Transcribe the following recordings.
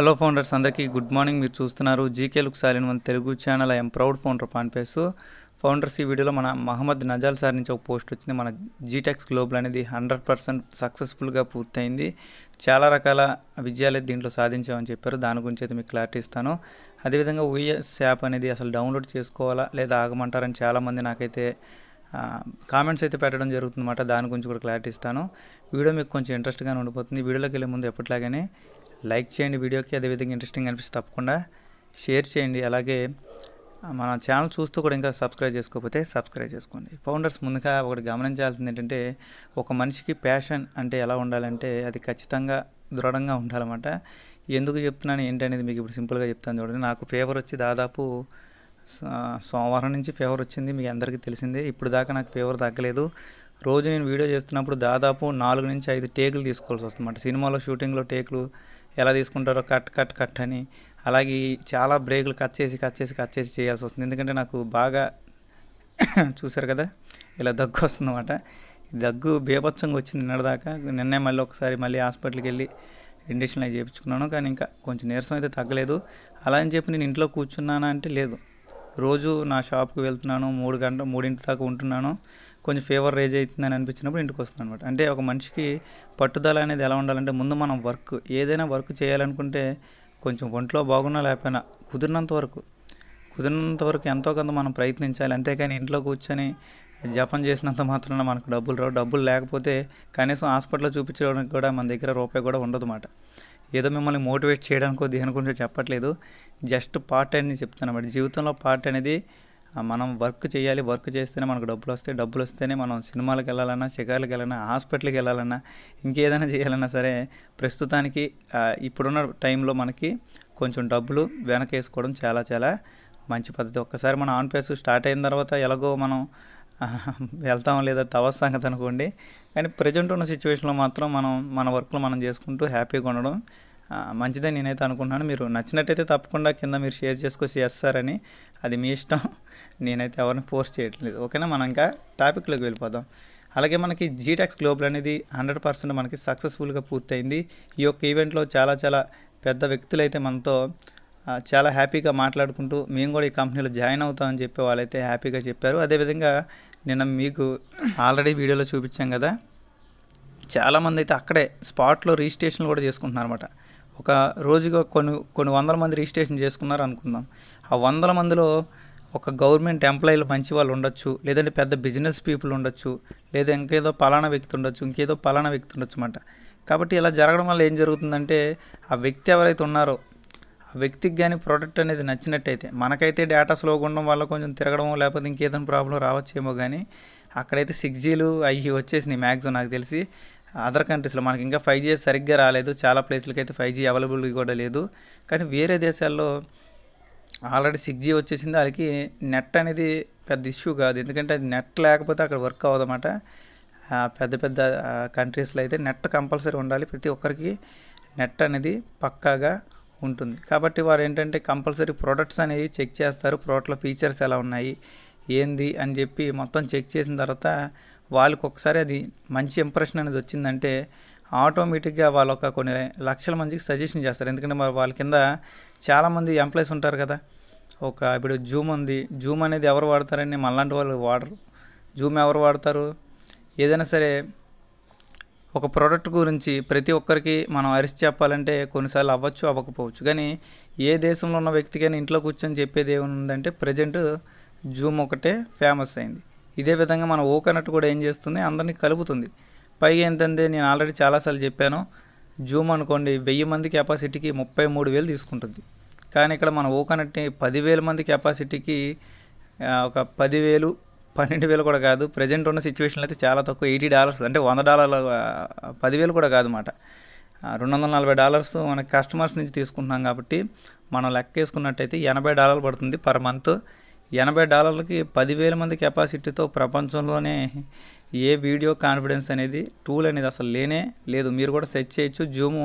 hello founders అందరికీ good morning మీరు చూస్తున్నారు జీకే లుక్ సాలిన్ మన తెలుగు ఛానల్ ఐఎమ్ ప్రౌడ్ ఫౌండర్ పాన్పేసు ఫౌండర్స్ ఈ వీడియోలో మన మహమ్మద్ నజాల్ సార్ నుంచి ఒక పోస్ట్ వచ్చింది మన జీటెక్స్ గ్లోబల్ అనేది హండ్రెడ్ పర్సెంట్ సక్సెస్ఫుల్గా పూర్తయింది చాలా రకాల విజయాలు దీంట్లో సాధించామని చెప్పారు దాని గురించి అయితే మీకు క్లారిటీ ఇస్తాను అదేవిధంగా యూఎస్ యాప్ అనేది అసలు డౌన్లోడ్ చేసుకోవాలా లేదా ఆగమంటారని చాలామంది నాకైతే కామెంట్స్ అయితే పెట్టడం జరుగుతుందన్నమాట దాని గురించి కూడా క్లారిటీ ఇస్తాను వీడియో మీకు కొంచెం ఇంట్రెస్ట్గానే ఉండిపోతుంది వీడియోలోకి వెళ్ళే ముందు ఎప్పటిలాగానే లైక్ చేయండి వీడియోకి అదేవిధంగా ఇంట్రెస్టింగ్ అనిపిస్తే తప్పకుండా షేర్ చేయండి అలాగే మన ఛానల్ చూస్తూ కూడా ఇంకా సబ్స్క్రైబ్ చేసుకోకపోతే సబ్స్క్రైబ్ చేసుకోండి ఫౌండర్స్ ముందుగా ఒకటి గమనించాల్సింది ఏంటంటే ఒక మనిషికి ప్యాషన్ అంటే ఎలా ఉండాలంటే అది ఖచ్చితంగా దృఢంగా ఉండాలన్నమాట ఎందుకు చెప్తున్నాను ఏంటనేది మీకు ఇప్పుడు సింపుల్గా చెప్తాను చూడండి నాకు ఫేవర్ వచ్చి దాదాపు సోమవారం నుంచి ఫేవర్ వచ్చింది మీకు అందరికీ తెలిసిందే ఇప్పుడు దాకా నాకు ఫేవర్ తగ్గలేదు రోజు నేను వీడియో చేస్తున్నప్పుడు దాదాపు నాలుగు నుంచి ఐదు టేకులు తీసుకోవాల్సి వస్తుందన్నమాట సినిమాలో షూటింగ్లో టేకులు ఎలా తీసుకుంటారో కట్ కట్ కట్ అని అలాగే చాలా బ్రేకులు కట్ చేసి కట్ చేసి కట్ చేసి చేయాల్సి వస్తుంది ఎందుకంటే నాకు బాగా చూసారు కదా ఇలా దగ్గు వస్తుందన్నమాట దగ్గు బీభత్సంగా వచ్చింది నిన్నదాకా నిన్నే మళ్ళీ ఒకసారి మళ్ళీ హాస్పిటల్కి వెళ్ళి ఇండిషన్ అయి చేయించుకున్నాను కానీ ఇంకా కొంచెం నీరసం అయితే తగ్గలేదు అలా అని చెప్పి నేను ఇంట్లో కూర్చున్నానా అంటే లేదు రోజు నా షాప్కి వెళ్తున్నాను మూడు గంట మూడింటి దాకా ఉంటున్నాను కొంచెం ఫీవర్ రేజ్ అవుతుందని అనిపించినప్పుడు ఇంటికి వస్తుంది అనమాట అంటే ఒక మనిషికి పట్టుదల అనేది ఎలా ఉండాలంటే ముందు మనం వర్క్ ఏదైనా వర్క్ చేయాలనుకుంటే కొంచెం ఒంట్లో బాగున్నా లేకపోయినా కుదిరినంత వరకు కుదిరినంత వరకు ఎంతో కొంత మనం ప్రయత్నించాలి అంతేకాని ఇంట్లో కూర్చొని జపం చేసినంత మాత్రాన మనకు డబ్బులు రావు డబ్బులు లేకపోతే కనీసం హాస్పిటల్లో చూపించడానికి కూడా మన దగ్గర రూపాయి కూడా ఉండదు అన్నమాట ఏదో మిమ్మల్ని మోటివేట్ చేయడానికో దేని గురించో చెప్పట్లేదు జస్ట్ పార్ట్ అని చెప్తున్నాను బట్ జీవితంలో పార్ట్ అనేది మనం వర్క్ చేయాలి వర్క్ చేస్తేనే మనకు డబ్బులు వస్తాయి డబ్బులు వస్తేనే మనం సినిమాలకు వెళ్ళాలన్నా షికార్లకు వెళ్ళాలన్నా హాస్పిటల్కి వెళ్ళాలన్నా ఇంకేదైనా చేయాలన్నా సరే ప్రస్తుతానికి ఇప్పుడున్న టైంలో మనకి కొంచెం డబ్బులు వెనకేసుకోవడం చాలా చాలా మంచి పద్ధతి ఒక్కసారి మనం ఆన్ పేస్ స్టార్ట్ అయిన తర్వాత ఎలాగో మనం వెళ్తాం లేదా తవ సంగతి అనుకోండి కానీ ప్రజెంట్ ఉన్న సిచ్యువేషన్లో మాత్రం మనం మన వర్క్లో మనం చేసుకుంటూ హ్యాపీగా ఉండడం మంచిదే నేనైతే అనుకుంటున్నాను మీరు నచ్చినట్టయితే తప్పకుండా కింద మీరు షేర్ చేసుకొచ్చి చేస్తారని అది మీ ఇష్టం నేనైతే ఎవరిని పోస్ట్ చేయట్లేదు ఓకేనా మనం ఇంకా టాపిక్లోకి వెళ్ళిపోదాం అలాగే మనకి జీటాక్స్ గ్లోబల్ అనేది హండ్రెడ్ పర్సెంట్ మనకి సక్సెస్ఫుల్గా పూర్తయింది ఈ యొక్క ఈవెంట్లో చాలా చాలా పెద్ద వ్యక్తులైతే మనతో చాలా హ్యాపీగా మాట్లాడుకుంటూ మేము కూడా ఈ కంపెనీలో జాయిన్ అవుతామని చెప్పి వాళ్ళైతే హ్యాపీగా చెప్పారు అదేవిధంగా నిన్న మీకు ఆల్రెడీ వీడియోలో చూపించాం కదా చాలామంది అయితే అక్కడే స్పాట్లో రిజిస్ట్రేషన్ కూడా చేసుకుంటున్నారు అనమాట ఒక రోజుగా కొన్ని కొన్ని వందల మంది రిజిస్ట్రేషన్ చేసుకున్నారు అనుకుందాం ఆ వందల మందిలో ఒక గవర్నమెంట్ ఎంప్లాయీలు మంచి వాళ్ళు ఉండొచ్చు లేదంటే పెద్ద బిజినెస్ పీపుల్ ఉండొచ్చు లేదా ఇంకేదో పలానా వ్యక్తి ఉండొచ్చు ఇంకేదో పలానా వ్యక్తి ఉండొచ్చు అన్నమాట కాబట్టి ఇలా జరగడం వల్ల ఏం జరుగుతుందంటే ఆ వ్యక్తి ఎవరైతే ఉన్నారో ఆ వ్యక్తికి కానీ ప్రోడక్ట్ అనేది నచ్చినట్టయితే మనకైతే డేటా స్లోగా ఉండడం వల్ల కొంచెం తిరగడం లేకపోతే ఇంకేదైనా ప్రాబ్లం రావచ్చేమో కానీ అక్కడైతే సిక్స్ జీలు అవి వచ్చేసినాయి మ్యాక్సిమం నాకు తెలిసి అదర్ కంట్రీస్లో మనకి ఇంకా ఫైవ్ జీ సరిగ్గా రాలేదు చాలా ప్లేస్లకి అయితే ఫైవ్ జీ అవైలబుల్గా కూడా లేదు కానీ వేరే దేశాల్లో ఆల్రెడీ సిక్స్ జీ వచ్చేసింది వాళ్ళకి నెట్ అనేది పెద్ద ఇష్యూ కాదు ఎందుకంటే అది నెట్ లేకపోతే అక్కడ వర్క్ అవ్వదన్నమాట పెద్ద పెద్ద కంట్రీస్లో అయితే నెట్ కంపల్సరీ ఉండాలి ప్రతి ఒక్కరికి నెట్ అనేది పక్కాగా ఉంటుంది కాబట్టి వారు ఏంటంటే కంపల్సరీ ప్రోడక్ట్స్ అనేవి చెక్ చేస్తారు ప్రోడక్ట్లో ఫీచర్స్ ఎలా ఉన్నాయి ఏంది అని చెప్పి మొత్తం చెక్ చేసిన తర్వాత వాళ్ళకి ఒకసారి అది మంచి ఇంప్రెషన్ అనేది వచ్చిందంటే ఆటోమేటిక్గా వాళ్ళ ఒక కొన్ని లక్షల మందికి సజెషన్ చేస్తారు ఎందుకంటే మరి వాళ్ళ కింద చాలామంది ఎంప్లాయీస్ ఉంటారు కదా ఒక ఇప్పుడు జూమ్ ఉంది జూమ్ అనేది ఎవరు వాడతారని మళ్ళాంటి వాళ్ళు వాడరు జూమ్ ఎవరు వాడతారు ఏదైనా సరే ఒక ప్రోడక్ట్ గురించి ప్రతి ఒక్కరికి మనం అరిసి చెప్పాలంటే కొన్నిసార్లు అవ్వచ్చు అవ్వకపోవచ్చు కానీ ఏ దేశంలో ఉన్న వ్యక్తికైనా ఇంట్లో కూర్చొని చెప్పేది ఏముందంటే ప్రజెంట్ జూమ్ ఒకటే ఫేమస్ అయింది ఇదే విధంగా మన ఓక్ కూడా ఏం చేస్తుంది అందరినీ కలుపుతుంది పైగా ఏంటంటే నేను ఆల్రెడీ చాలాసార్లు చెప్పాను జూమ్ అనుకోండి వెయ్యి మంది కెపాసిటీకి ముప్పై మూడు వేలు తీసుకుంటుంది కానీ ఇక్కడ మన ఓకనట్టి పదివేల మంది కెపాసిటీకి ఒక పదివేలు పన్నెండు వేలు కూడా కాదు ప్రజెంట్ ఉన్న సిచ్యువేషన్లో అయితే చాలా తక్కువ ఎయిటీ డాలర్స్ అంటే వంద డాలర్ల పదివేలు కూడా కాదన్నమాట రెండు వందల నలభై డాలర్స్ మన కస్టమర్స్ నుంచి తీసుకుంటున్నాం కాబట్టి మనం లెక్క వేసుకున్నట్టయితే ఎనభై డాలర్లు పడుతుంది పర్ మంత్ ఎనభై డాలర్లకి పదివేల మంది కెపాసిటీతో ప్రపంచంలోనే ఏ వీడియో కాన్ఫిడెన్స్ అనేది టూల్ అనేది అసలు లేనే లేదు మీరు కూడా సెర్చ్ చేయొచ్చు జూము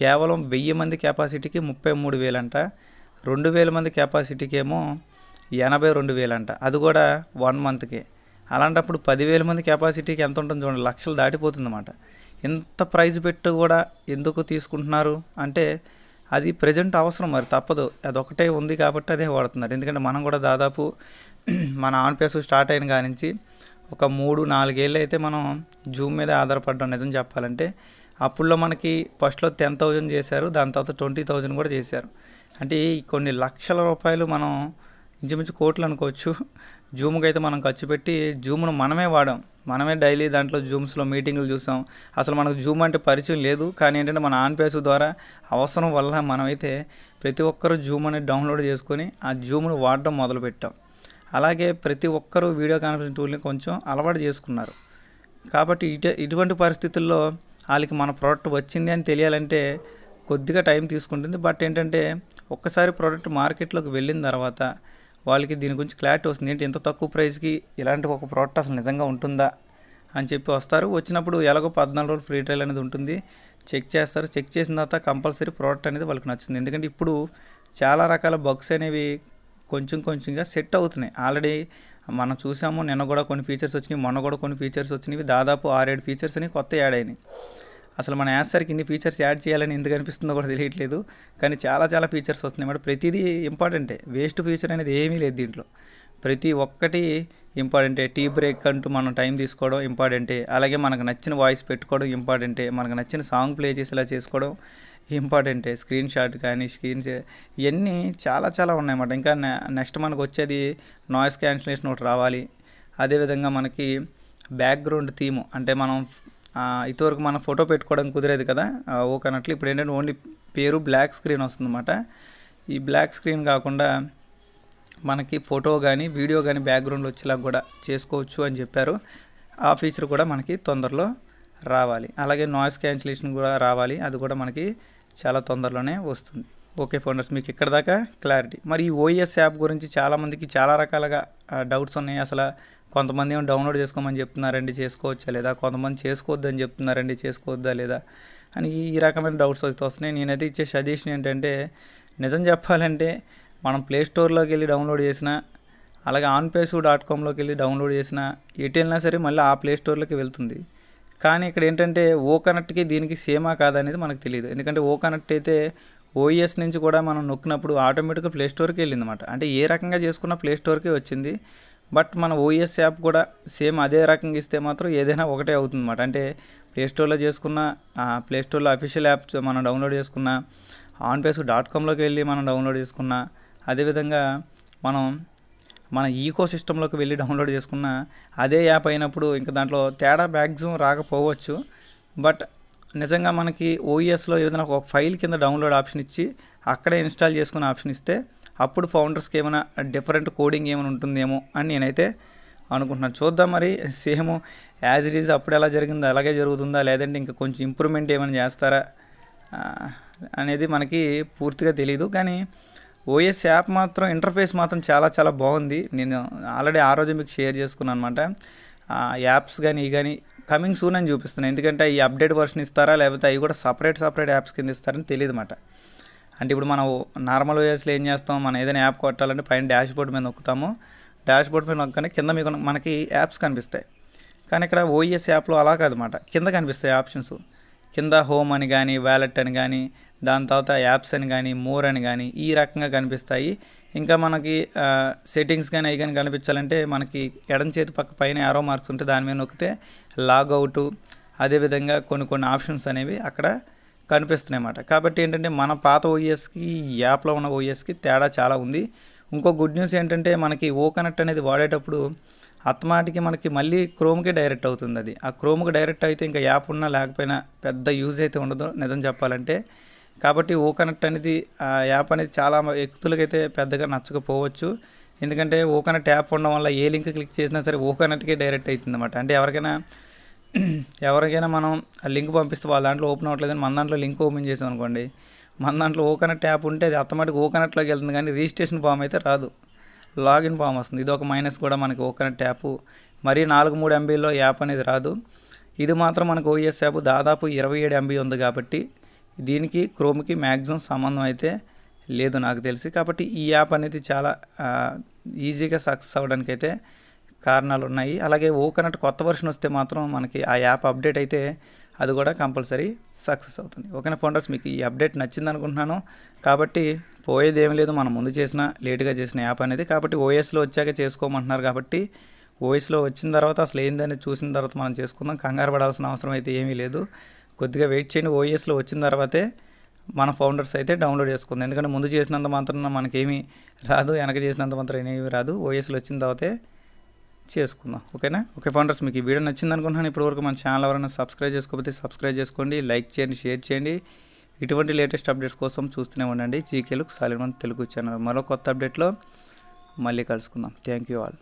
కేవలం వెయ్యి మంది కెపాసిటీకి ముప్పై మూడు వేలంట రెండు వేల మంది కెపాసిటీకి ఏమో ఎనభై రెండు వేలంట అది కూడా వన్ మంత్కి అలాంటప్పుడు పదివేల మంది కెపాసిటీకి ఎంత ఉంటుంది చూడండి లక్షలు దాటిపోతుందన్నమాట ఇంత ప్రైజ్ పెట్టు కూడా ఎందుకు తీసుకుంటున్నారు అంటే అది ప్రజెంట్ అవసరం మరి తప్పదు అదొకటే ఉంది కాబట్టి అదే వాడుతున్నారు ఎందుకంటే మనం కూడా దాదాపు మన ఆన్పేస్ స్టార్ట్ అయిన కాడి నుంచి ఒక మూడు నాలుగేళ్ళు అయితే మనం జూమ్ మీద ఆధారపడ్డాం నిజం చెప్పాలంటే అప్పుల్లో మనకి ఫస్ట్లో టెన్ థౌజండ్ చేశారు దాని తర్వాత ట్వంటీ థౌజండ్ కూడా చేశారు అంటే కొన్ని లక్షల రూపాయలు మనం ఇంచుమించు కోట్లు అనుకోవచ్చు జూమ్కి అయితే మనం ఖర్చు పెట్టి జూమ్ను మనమే వాడాం మనమే డైలీ దాంట్లో జూమ్స్లో మీటింగ్లు చూసాం అసలు మనకు జూమ్ అంటే పరిచయం లేదు కానీ ఏంటంటే మన ఆన్ పేస్ ద్వారా అవసరం వల్ల మనమైతే ప్రతి ఒక్కరూ జూమ్ అనేది డౌన్లోడ్ చేసుకొని ఆ జూమ్ను వాడడం మొదలుపెట్టాం అలాగే ప్రతి ఒక్కరూ వీడియో కాన్ఫరెన్స్ టూల్ని కొంచెం అలవాటు చేసుకున్నారు కాబట్టి ఇటు ఇటువంటి పరిస్థితుల్లో వాళ్ళకి మన ప్రోడక్ట్ వచ్చింది అని తెలియాలంటే కొద్దిగా టైం తీసుకుంటుంది బట్ ఏంటంటే ఒక్కసారి ప్రోడక్ట్ మార్కెట్లోకి వెళ్ళిన తర్వాత వాళ్ళకి దీని గురించి క్లారిటీ వస్తుంది ఏంటి ఇంత తక్కువ ప్రైస్కి ఇలాంటి ఒక ప్రోడక్ట్ అసలు నిజంగా ఉంటుందా అని చెప్పి వస్తారు వచ్చినప్పుడు ఎలాగో పద్నాలుగు రోజులు ఫ్రీ ట్రయల్ అనేది ఉంటుంది చెక్ చేస్తారు చెక్ చేసిన తర్వాత కంపల్సరీ ప్రోడక్ట్ అనేది వాళ్ళకి నచ్చింది ఎందుకంటే ఇప్పుడు చాలా రకాల బగ్స్ అనేవి కొంచెం కొంచెంగా సెట్ అవుతున్నాయి ఆల్రెడీ మనం చూసాము నిన్న కూడా కొన్ని ఫీచర్స్ వచ్చినాయి మొన్న కూడా కొన్ని ఫీచర్స్ వచ్చినవి దాదాపు ఆరేడు ఫీచర్స్ అని కొత్త యాడ్ అయినాయి అసలు మన యాసర్కి ఇన్ని ఫీచర్స్ యాడ్ చేయాలని ఎందుకు అనిపిస్తుందో కూడా తెలియట్లేదు కానీ చాలా చాలా ఫీచర్స్ వస్తున్నాయి మేడం ప్రతిదీ ఇంపార్టెంటే వేస్ట్ ఫీచర్ అనేది ఏమీ లేదు దీంట్లో ప్రతి ఒక్కటి ఇంపార్టెంటే టీ బ్రేక్ అంటూ మనం టైం తీసుకోవడం ఇంపార్టెంటే అలాగే మనకు నచ్చిన వాయిస్ పెట్టుకోవడం ఇంపార్టెంటే మనకు నచ్చిన సాంగ్ ప్లే చేసేలా చేసుకోవడం ఇంపార్టెంటే స్క్రీన్ షాట్ కానీ స్క్రీన్ ఇవన్నీ చాలా చాలా ఉన్నాయన్నమాట ఇంకా నెక్స్ట్ మనకు వచ్చేది నాయిస్ క్యాన్సిలేషన్ ఒకటి రావాలి అదేవిధంగా మనకి బ్యాక్గ్రౌండ్ థీమ్ అంటే మనం ఇంతవరకు మనం ఫోటో పెట్టుకోవడం కుదిరేది కదా ఓకే అన్నట్లు ఇప్పుడు ఏంటంటే ఓన్లీ పేరు బ్లాక్ స్క్రీన్ వస్తుందన్నమాట ఈ బ్లాక్ స్క్రీన్ కాకుండా మనకి ఫోటో కానీ వీడియో కానీ బ్యాక్గ్రౌండ్లో వచ్చేలా కూడా చేసుకోవచ్చు అని చెప్పారు ఆ ఫీచర్ కూడా మనకి తొందరలో రావాలి అలాగే నాయిస్ క్యాన్సిలేషన్ కూడా రావాలి అది కూడా మనకి చాలా తొందరలోనే వస్తుంది ఓకే ఫోనర్స్ మీకు ఇక్కడ దాకా క్లారిటీ మరి ఈ ఓఎస్ యాప్ గురించి చాలామందికి చాలా రకాలుగా డౌట్స్ ఉన్నాయి అసలు కొంతమంది ఏమో డౌన్లోడ్ చేసుకోమని చెప్తున్నారండి చేసుకోవచ్చా లేదా కొంతమంది చేసుకోవద్దని చెప్తున్నారండి చేసుకోవద్దా లేదా అని ఈ రకమైన డౌట్స్ వస్తూ వస్తున్నాయి నేనైతే ఇచ్చే సజెషన్ ఏంటంటే నిజం చెప్పాలంటే మనం ప్లే స్టోర్లోకి వెళ్ళి డౌన్లోడ్ చేసినా అలాగే ఆన్పేసు డాట్ కామ్లోకి వెళ్ళి డౌన్లోడ్ చేసినా ఎటు వెళ్ళినా సరే మళ్ళీ ఆ ప్లే స్టోర్లోకి వెళ్తుంది కానీ ఇక్కడ ఏంటంటే ఓ కనెక్ట్కి దీనికి సేమా కాదనేది మనకు తెలియదు ఎందుకంటే ఓ కనెక్ట్ అయితే ఓఎస్ నుంచి కూడా మనం నొక్కినప్పుడు ఆటోమేటిక్గా ప్లే స్టోర్కి అనమాట అంటే ఏ రకంగా చేసుకున్న ప్లే స్టోర్కి వచ్చింది బట్ మన ఓఎస్ యాప్ కూడా సేమ్ అదే రకంగా ఇస్తే మాత్రం ఏదైనా ఒకటే అవుతుంది అన్నమాట అంటే ప్లేస్టోర్లో చేసుకున్న ప్లేస్టోర్లో అఫీషియల్ యాప్ మనం డౌన్లోడ్ చేసుకున్న ఆన్ పేస్ డాట్ కామ్లోకి వెళ్ళి మనం డౌన్లోడ్ చేసుకున్న అదేవిధంగా మనం మన ఈకో సిస్టంలోకి వెళ్ళి డౌన్లోడ్ చేసుకున్న అదే యాప్ అయినప్పుడు ఇంకా దాంట్లో తేడా మ్యాక్సిమం రాకపోవచ్చు బట్ నిజంగా మనకి ఓఈఎస్లో ఏదైనా ఒక ఫైల్ కింద డౌన్లోడ్ ఆప్షన్ ఇచ్చి అక్కడే ఇన్స్టాల్ చేసుకునే ఆప్షన్ ఇస్తే అప్పుడు ఫౌండర్స్కి ఏమైనా డిఫరెంట్ కోడింగ్ ఏమైనా ఉంటుందేమో అని నేనైతే అనుకుంటున్నాను చూద్దాం మరి సేమ్ యాజ్ ఇట్ ఈజ్ అప్పుడు ఎలా జరిగిందో అలాగే జరుగుతుందా లేదంటే ఇంకా కొంచెం ఇంప్రూవ్మెంట్ ఏమైనా చేస్తారా అనేది మనకి పూర్తిగా తెలియదు కానీ ఓఎస్ యాప్ మాత్రం ఇంటర్ఫేస్ మాత్రం చాలా చాలా బాగుంది నేను ఆల్రెడీ ఆ రోజు మీకు షేర్ చేసుకున్నాను అనమాట యాప్స్ కానీ ఇవి కానీ కమింగ్ సూన్ అని చూపిస్తున్నాను ఎందుకంటే ఈ అప్డేట్ వర్షన్ ఇస్తారా లేకపోతే అవి కూడా సపరేట్ సపరేట్ యాప్స్ కింద ఇస్తారని తెలియదు అన్నమాట అంటే ఇప్పుడు మనం నార్మల్ వేస్లో ఏం చేస్తాం మనం ఏదైనా యాప్ కొట్టాలంటే పైన డాష్ బోర్డ్ మీద నొక్కుతాము డాష్ బోర్డ్ మీద నొక్కనే కింద మీకు మనకి యాప్స్ కనిపిస్తాయి కానీ ఇక్కడ ఓఈఎస్ యాప్లో అలా కాదనమాట కింద కనిపిస్తాయి ఆప్షన్స్ కింద హోమ్ అని కానీ వ్యాలెట్ అని కానీ దాని తర్వాత యాప్స్ అని కానీ మోర్ అని కానీ ఈ రకంగా కనిపిస్తాయి ఇంకా మనకి సెట్టింగ్స్ కానీ అవి కానీ కనిపించాలంటే మనకి ఎడం చేతి పక్క పైన ఆరో మార్క్స్ ఉంటే దాని మీద నొక్కితే లాగౌట్ అదేవిధంగా కొన్ని కొన్ని ఆప్షన్స్ అనేవి అక్కడ కనిపిస్తున్నాయి అన్నమాట కాబట్టి ఏంటంటే మన పాత ఓఎస్కి e యాప్లో ఉన్న ఓఎస్కి e తేడా చాలా ఉంది ఇంకో గుడ్ న్యూస్ ఏంటంటే మనకి ఓ కనెక్ట్ అనేది వాడేటప్పుడు అత్మాటికి మనకి మళ్ళీ క్రోమ్కే డైరెక్ట్ అవుతుంది అది ఆ క్రోమ్కి డైరెక్ట్ అయితే ఇంకా యాప్ ఉన్నా లేకపోయినా పెద్ద యూజ్ అయితే ఉండదు నిజం చెప్పాలంటే కాబట్టి ఓ కనెక్ట్ అనేది ఆ యాప్ అనేది చాలా వ్యక్తులకైతే పెద్దగా నచ్చకపోవచ్చు ఎందుకంటే ఓ కనెక్ట్ యాప్ ఉండడం వల్ల ఏ లింక్ క్లిక్ చేసినా సరే ఓ కనెక్ట్కే డైరెక్ట్ అవుతుంది అనమాట అంటే ఎవరికైనా ఎవరికైనా మనం ఆ లింక్ పంపిస్తే వాళ్ళ దాంట్లో ఓపెన్ అవ్వట్లేదని మన దాంట్లో లింక్ ఓపెన్ చేసాం అనుకోండి మన దాంట్లో ఓకనెక్ట్ యాప్ ఉంటే అది ఆటోమేటిక్ ఓకనెట్లోకి వెళ్తుంది కానీ రిజిస్ట్రేషన్ ఫామ్ అయితే రాదు లాగిన్ ఫామ్ వస్తుంది ఇది ఒక మైనస్ కూడా మనకి ఓకనెట్ యాప్ మరి నాలుగు మూడు ఎంబీలో యాప్ అనేది రాదు ఇది మాత్రం మనకు ఓఎస్ యాప్ దాదాపు ఇరవై ఏడు ఎంబీ ఉంది కాబట్టి దీనికి క్రోమ్కి మ్యాక్సిమం సంబంధం అయితే లేదు నాకు తెలిసి కాబట్టి ఈ యాప్ అనేది చాలా ఈజీగా సక్సెస్ అవ్వడానికైతే కారణాలు ఉన్నాయి అలాగే ఓ కొత్త వర్షన్ వస్తే మాత్రం మనకి ఆ యాప్ అప్డేట్ అయితే అది కూడా కంపల్సరీ సక్సెస్ అవుతుంది ఓకేనా ఫౌండర్స్ మీకు ఈ అప్డేట్ నచ్చింది అనుకుంటున్నాను కాబట్టి పోయేది ఏం లేదు మనం ముందు చేసిన లేట్గా చేసిన యాప్ అనేది కాబట్టి ఓఎస్లో వచ్చాక చేసుకోమంటున్నారు కాబట్టి ఓఎస్లో వచ్చిన తర్వాత అసలు ఏందని చూసిన తర్వాత మనం చేసుకుందాం కంగారు పడాల్సిన అవసరం అయితే ఏమీ లేదు కొద్దిగా వెయిట్ చేయండి ఓఎస్లో వచ్చిన తర్వాతే మన ఫౌండర్స్ అయితే డౌన్లోడ్ చేసుకుంది ఎందుకంటే ముందు చేసినంత మాత్రం మనకేమీ రాదు వెనక చేసినంత మాత్రం ఏమీ రాదు ఓఎస్లో వచ్చిన తర్వాతే చేసుకుందాం ఓకేనా ఓకే ఫౌండర్స్ మీకు ఈ వీడియో నచ్చింది అనుకుంటున్నాను ఇప్పటివరకు మన ఛానల్ ఎవరైనా సబ్స్క్రైబ్ చేసుకోకపోతే సబ్స్క్రైబ్ చేసుకోండి లైక్ చేయండి షేర్ చేయండి ఇటువంటి లేటెస్ట్ అప్డేట్స్ కోసం చూస్తూనే ఉండండి జీకేలకు సాలిడ్ తెలుగు ఛానల్ మరో కొత్త అప్డేట్లో మళ్ళీ కలుసుకుందాం థ్యాంక్ యూ ఆల్